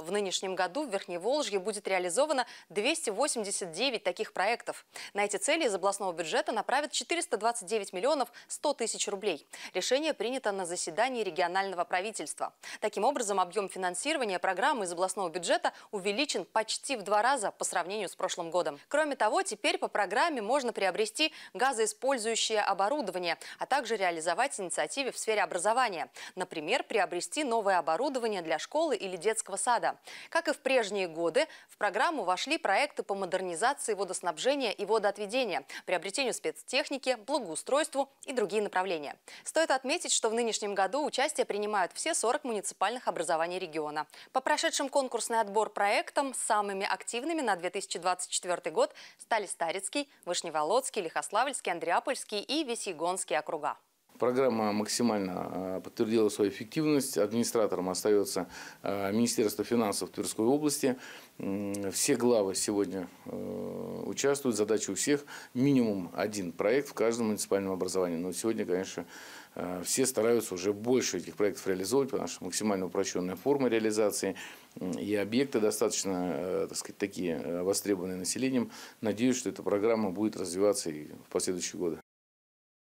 В нынешнем году в Верхней Верхневолжье будет реализовано 289 таких проектов. На эти цели из областного бюджета направят 429 миллионов 100 тысяч рублей. Решение принято на заседании регионального правительства. Таким образом, объем финансирования программы из областного бюджета увеличен почти в два раза по сравнению с прошлым годом. Кроме того, теперь по программе можно приобрести газоиспользующее оборудование, а также реализовать инициативы в сфере образования. Например, приобрести новое оборудование для школы или детского сада года. Как и в прежние годы, в программу вошли проекты по модернизации водоснабжения и водоотведения, приобретению спецтехники, благоустройству и другие направления. Стоит отметить, что в нынешнем году участие принимают все 40 муниципальных образований региона. По прошедшим конкурсный отбор проектам самыми активными на 2024 год стали Старицкий, Вышневолодский, Лихославльский, Андреапольский и Весегонский округа. Программа максимально а, подтвердила свою эффективность. Администратором остается а, Министерство финансов Тверской области. Все главы сегодня э, участвуют. Задача у всех минимум один проект в каждом муниципальном образовании. Но сегодня, конечно, э, все стараются уже больше этих проектов реализовывать, потому что максимально упрощенная форма реализации и объекты достаточно э, так сказать, такие востребованные населением. Надеюсь, что эта программа будет развиваться и в последующие годы.